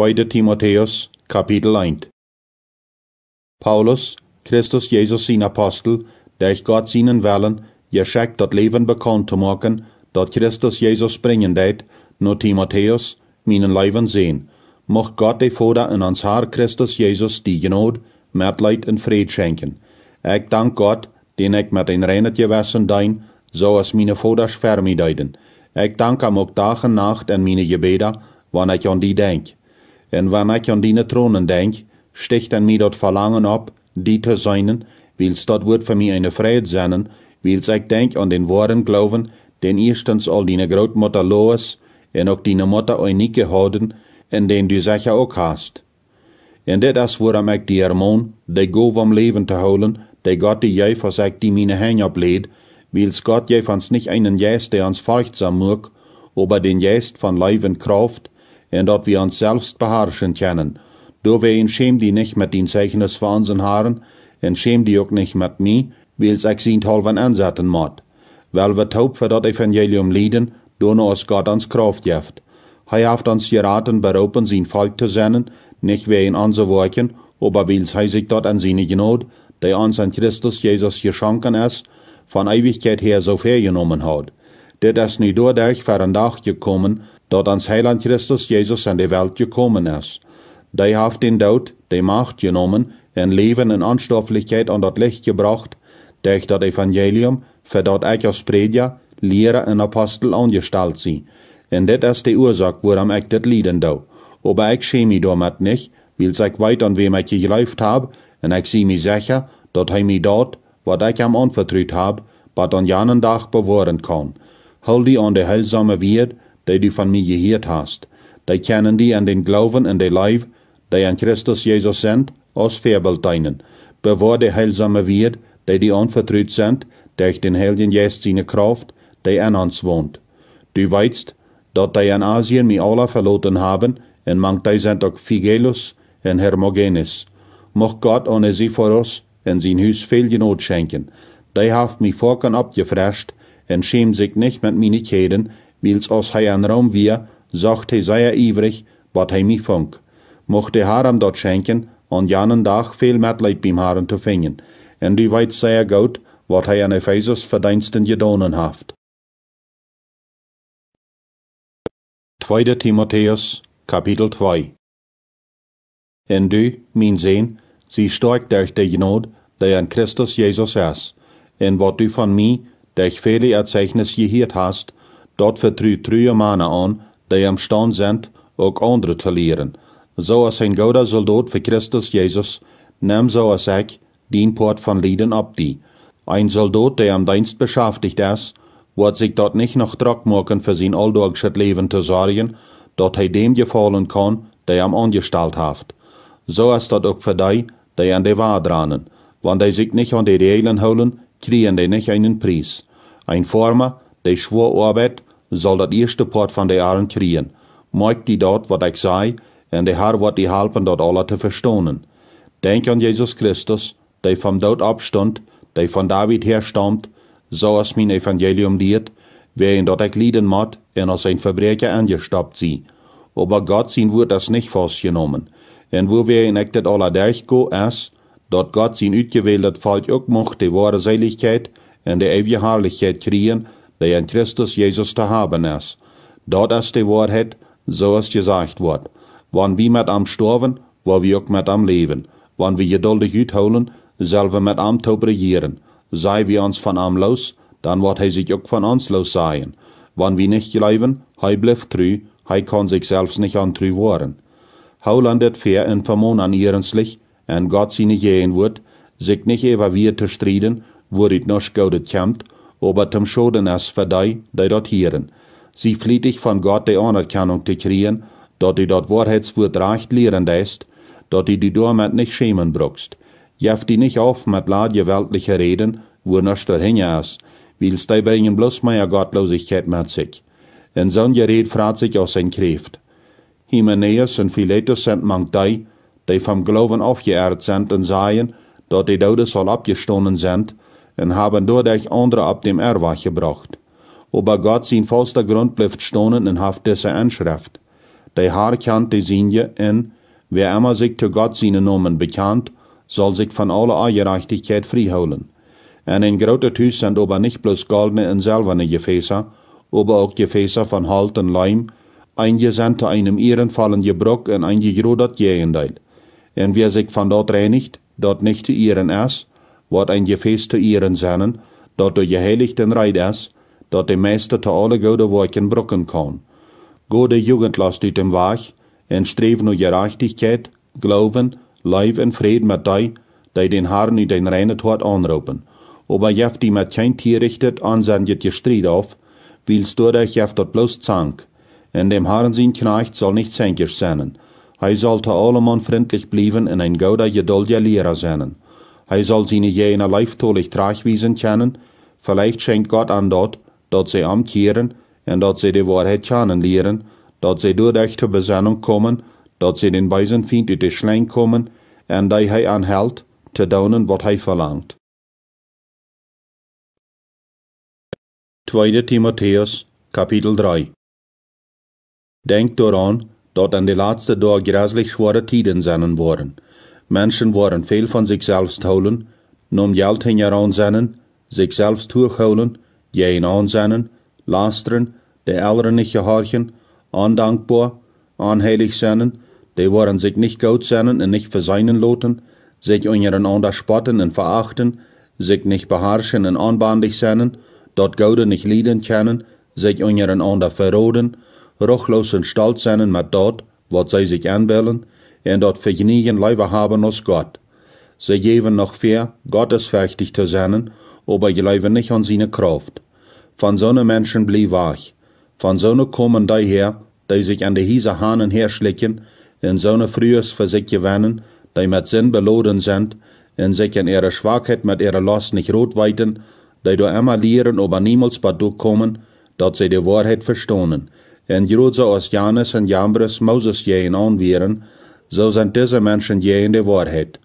2. Timotheus, Kapitel 1 Paulus, Christus Jesus zijn apostel, der Gott zien willen, je schakt dat leven bekend te maken, dat Christus Jesus bringen deed, no Timotheus, mijn leven sehen, Mocht God de voda in ons haar Christus Jesus die genood, light en vrede schenken. Ik dank God, den ik met een reinetje wessen dein, zoals mijn voders deiden. Ik dank hem ook dag en nacht en mijn gebeda, wanneer ik on die denk. en wann ich an deine Thronen denk, sticht an mir dort Verlangen ab, die zu sein, wils dort wird für mich eine Freude sein, wils ich denk an den wahren Glauben, den erstens all deine Großmutter Lois en auch deine Mutter Eunike houden, en den du sicher auch hast. En dit is waarom ik die ermon, de go om leven te houden, de God die jij voor zich die mine heen opleed, wils God jij van niet einen Geist, der ons volgt, sam muck, aber den Geist von Leib und Kraft, und ob wir uns selbst beheersen kennen. Door wij in scheem die nicht mit den Zeichen des onze haren, und schäm die ook nicht mit nie, wils ik zien halven aanzetten moet. Weil we taub für dat evangelium lieden, door ons Gott ons Kraft geeft. Hij haft ons geraten beropen sein volk zu zenden, nicht wij in onze woorden, aber wils heisig sich dat aan zijn genood, die ons an Christus Jesus geschenken is, von Ewigkeit her so vergenommen hat dit is niet doordag vandaag gekommen, dat ans Heiland Christus Jesus aan de Welt gekommen is. Die heeft den dood, de macht genomen, en leven in Anstofflichkeit aan dat licht gebracht, durch dat evangelium, voor dat ik als prediger, leraar en apostel aangesteld zie. En dit is de oorzaak waarom ik dit lieden doe. Aber ik schäme me damit niet, weil ik weet an wem ik geloofd heb, en ik zie me zeker, dat hij me dat, wat ik hem anvertrouwd heb, bij an jenen dag bewahren kan. Hol die an der heilsame Wirt, die du von mir gehört hast. Die kennen die an den Glauben und der Leib, die an Christus Jesus sind, aus Vorbild deinen. Bewahr de heilsame Wirt, die die anvertraut sind, der ich den Heiligen Geist seine Kraft, die an uns wohnt. Du weißt, dass die in Asien mi alle verloten haben, en mank die sind auch Figelus und Hermogenes. Mocht Gott ohne sie vor uns in sein Hus viel Genot schenken. Die haft mich vorken abgefrescht, en sich nicht mit Minigkeiten, wie's aus an Raum wir, sagt hei sehr ivrig, wat hei mi funk. Mochte Haram dort schenken, an janen Dach viel Mitleid beim Haaren zu fingen, en du weit sehr gut, wat hei an Ephesus Verdiensten gedonen haft. 2. Timotheus, Kapitel 2 En du, mein Sehn, sie stark durch die Gnade, der in Christus Jesus ist, en wat du von mir, durch viele Erzeichnis gehört hast, dort vertrüht trühe Männer an, die am Stand sind, auch andere zu lehren. So als ein guter Soldat für Christus Jesus, nimm so als ich den Port von Lieden ab die. Ein Soldat, der am Dienst beschäftigt ist, wird sich dort nicht noch Druck machen für sein alltägliches Leben zu sorgen, dort er dem gefallen kann, der am angestellt haft. So ist dort auch für die, die an die Wahrheit ranen. Wenn die sich nicht an die Regeln holen, kriegen die nicht einen Preis. Ein vormer, der zwaar Arbeit, soll das erste Port von der Aren kriegen. Möcht die dort, was ich sei, und der Herr wird die helpen dort alle zu verstonen. Denk an Jesus Christus, der vom dood abstand, der von David so als mein evangelium leert, wer ihn dort lieden moet und aus sein verbreker angestoppt zie. Aber Gott sein wird das nicht festgenommen. Und wo wir in ektet aller derchko es, dort Gott sein utgewähltet Volk auch macht die wahre Seligkeit, in der eeuwige Herrlichkeit kriegen, die in Christus Jesus zu haben ist. Dort ist die Wahrheit, so ist gesagt wordt. Wann wir mit am sterven, waar wir auch mit am leven. Wann wir geduldig uithouden, selber mit am top regieren. Sei wir uns von am los, dann wird hij sich auch von uns los sein. Wann wir nicht geleiven, hij blijft tru, hij kan sich selbst nicht tru worden. Hou land het fair en vermoon aan ihrenslich, en Gott sie nicht jeen wordt, zich niet ever weer te striden, vuorit norskode tjamt, ober tam sjodenes för dig, de dort hieren. Sie flieht flittig von Gott die Anerkennung te kriegen, dort i dort Wahrheitswort recht lehren ist, dort i die damit nicht schämen bruckst. Jeff die nicht auf mit ladje weltliche Reden, wo noch der Hinge ist, willst die bringen bloß meier Gottlosigkeit mit sich. En sonje Red fragt sich aus sein Kräft. Himeneus und Philetus sind mang die, die vom Glauben aufgeehrt sind und seien, dort die Dode soll abgestohlen sind, en haben dadurch andere ab dem Erwach gebracht. Aber Gott sein vollster Grund bleibt stonen in Haft dieser Anschrift. Die Haar kannte sinje en, wer immer sich zu Gott seinen Namen bekannt, soll sich von aller Eierreichtigkeit friholen. En in groter Tüs sind aber nicht bloß goldene und silberne Gefäße, aber auch Gefäße von Halt und Leim, eingesandte einem ehrenvollen Gebrock und gerudert Jehendeil. Und wer sich von dort reinigt, dort nicht zu ihren Ass, wat ein Gefäß zu ihren seinen, dat der den Reit ist, dat de Meister zu alle gute Wolken brücken kann. Gute Jugend lasst ut im Wach, en streben nur Gerechtigkeit, Glauben, Leib und Fried mit dei, die den Herrn in den reinen Tod anrufen. Aber jef die mit kein Tier richtet, ansendet je Streit auf, willst du dich jef dort bloß zank. In dem Herrn sein Knecht soll nicht zänkisch sein. Hij sollte allemann freundlich blieben und ein guter, geduldiger Lehrer sein. Hij zal zijn jene lijftolig traagwiesen kennen. Vielleicht schenkt Gott an dort, dat sie amtieren en dat sie de Wahrheit kennen leren, dat zij door echte bezanning kommen, dat sie den wijzen vindt uit de slang komen en dat hij aanhelt te doen wat hij verlangt. 2. Timotheus, Kapitel 3 Denk daran, dat in de laatste dag grässlich schwere Tiden sein worden. Mensen worden veel van zichzelf houden, noem geld in je aanzennen, zichzelf terughouden, je in aanzennen, lasteren, de elderen niet gehorchen, ondankbaar, onheilig zijn, die worden zich niet goed zennen en niet verzijnen loten, zich onder spotten en verachten, zich niet beharschen en aanbandig zijn, dat gouden niet lieden kennen, zich ander verroden, rochloos en stolz zijn met dat, wat zij zich aanbellen, en für vergnügen leiber haben als Gott. Sie geben noch viel gottesfürchtig zu sein, aber glauben nicht an seine Kraft. Von so'ne Menschen blieb wach. Von so'ne kommen die her, die sich an die hiese Hahnen herschlicken, in so'ne Frühes für sich gewinnen, die mit Sinn beloden sind, in sich in ihrer Schwachheit mit ihrer Last nicht rot weiten, die du immer lehren, aber niemals bei du kommen, dat sie die Wahrheit verstohnen. In Jose aus Janis und Jambres Moses je jähen anwehren, so sind diese Menschen je in der Wahrheit.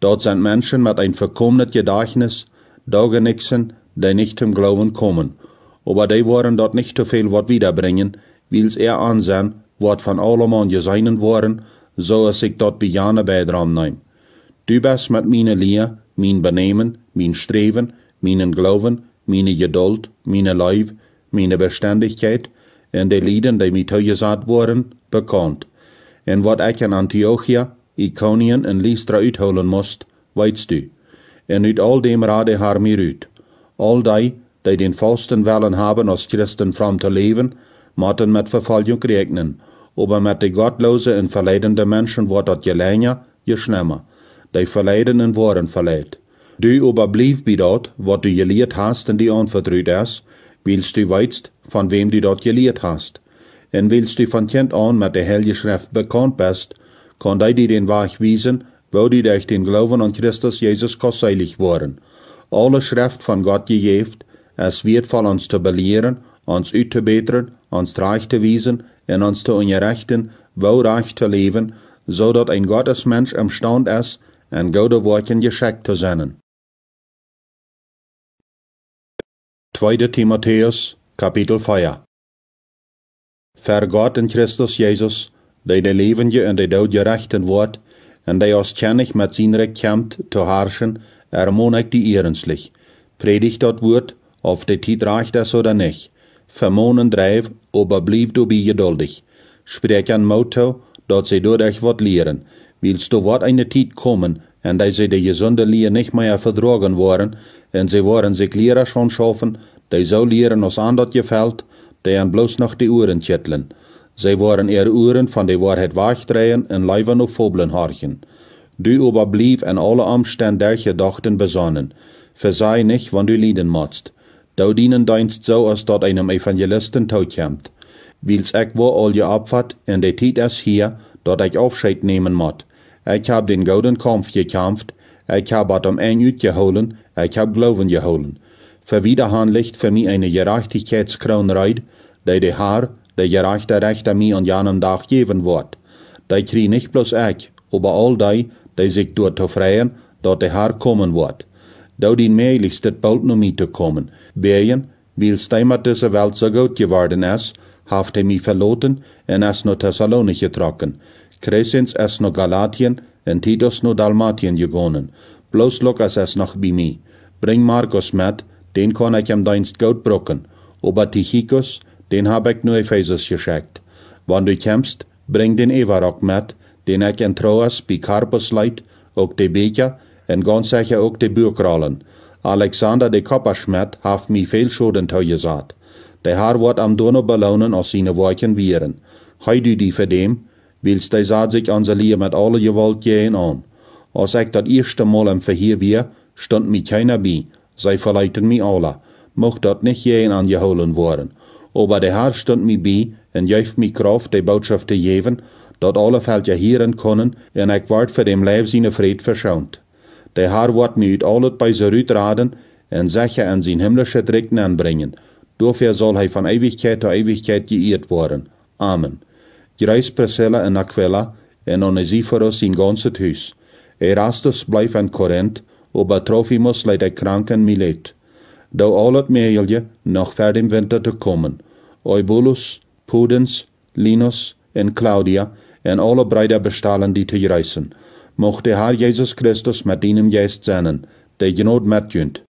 Dort sind Menschen mit ein verkommnet Gedächtnis, Daugenixen, die nicht zum Glauben kommen. Aber die wollen dort nicht zu viel Wort wiederbringen, wills er ansehen, Wort von allem Aloman seinen waren, so es ich dort bejane beidram nehm. Du bist mit meiner Lehre, mein Benehmen, mein Streben, meinen Glauben, meine Geduld, meine Leib, meine Beständigkeit, in den Lieden, die mit gesagt worden, bekannt. En wat ik in Antiochia, Iconium en Lystra uitholen moest, weetst u. En uit al dem raadde haar meer uit. Al die, die den vasten willen hebben als christen from te leven, moeten met vervolging rekenen. Aber met de godloze en verleidende mensen wordt dat je langer, je schlimmer. Die en worden verleid. Du blijf bij dat, wat du geleerd hast en die onverdruid is, wilst du weetst, van wem du dat geleerd hast. en vilst du van kjent an met de heilige schrift bekend bist, kan die die den Weg wiesen, wo die durch den Glauben an Christus Jesus kostseilig worden. Alle Schrift von Gott gegeben, es wird von uns zu belehren, uns utzubeteren, uns reich zu wiesen en uns zu ungerechten, wo reich zu leben, so dat ein Gottesmensch Stand ist, en gute Worten geschickt zu sein. 2. Timotheus, Kapitel 4 Vergott in Christus Jesus, die de levende und de dode rechten Wort, en die als kennig mit zijn recht komt te herrschen, ermoon ik die erenslich. Predigt dat Wort, of de tijd reicht es oder nicht. Vermonen dreif, aber blieb du bij geduldig. Spreek ein motto, dat ze door dich wat leren. Willst du wat eine tijd kommen, en dat ze de gesunde leer nicht mehr verdrogen worden, en ze worden sich leren schon schaffen, die so leren als aan dat gefällt, déi bloß nog die Uhren tjetlen. Zij waren ihre Uhren van de waarheid wachdrehen en lijven op voblen horchen. Du aber en alle Umstände der Gedachten besonnen. Versei nicht, wann du lieden motst. Du dienen deinst zo als dat einem Evangelisten toutkämt. Wiels ik wo al je abvat, en de tijd is hier, dat ik afscheid nemen moet. Ik heb den gouden kampf gekampft, ik heb wat om een uur geholen, ik heb geloven geholen. verwiderhandlicht voor eine een gerechtigheidskroonrijd, die de Haar, de gerechte Rechter mij an jenem Tag geben wordt. Die krie nicht bloß ik, aber all die, die sich door te freien, dat de Haar kommen wordt. Dou die meiligst het bald naar mij te kommen, wegen, wiels die met deze Welt so gut geworden is, haft hij mij verloten en es naar Thessalonich getrocken. Crescens es naar Galatien en Titus naar Dalmatien gegonen. Bloß Lukas es noch bei mij. Bring Markus mit, den kann ich hem dienst goud brocken. aber Tichikus, den hab ich nu Ephesus geschickt. Wann du kämpst, bring den Evarok mit, den ich in Troas bij Karpus leidt, ook de Beker en ganz sicher ook de Bürgrollen. Alexander de Kopperschmidt haft mi veel schoden teugesat. De haar wordt am Donau belonen als sine Worken wieren. Hei du die für dem, wilst de saat sich onze Lier mit alle Gewalt gehen an. Als ich dat eerste Mal im Verheer wier, stond mi keiner bei, Zij verleiden mij alle. Mocht dat niet jij aan je holen worden. Ober de Herr stond mij bij en juif mij kracht de boodschap te geven, dat alle valt je hieren kunnen en ik word voor dem lijf zijn vreed verschoond. De Herr wordt mij uit al het bij ze raden en zeg je aan zijn himmlische drekken aanbrengen. Daarvoor zal hij van eeuwigheid tot eeuwigheid geëerd worden. Amen. Grijs Priscilla en Aquila en Onesiphorus in gans het huis. Erastus blijft aan korent. Oba Trofimos leidt hij krank en mileet. Dou al het meelje nog ver in winter te kommen. Eubulus, Pudens, Linus en Claudia en alle breide bestalen die te reizen. Mocht de Herr Jesus Christus mit ihnen Geist zijn, de genoot metjunt.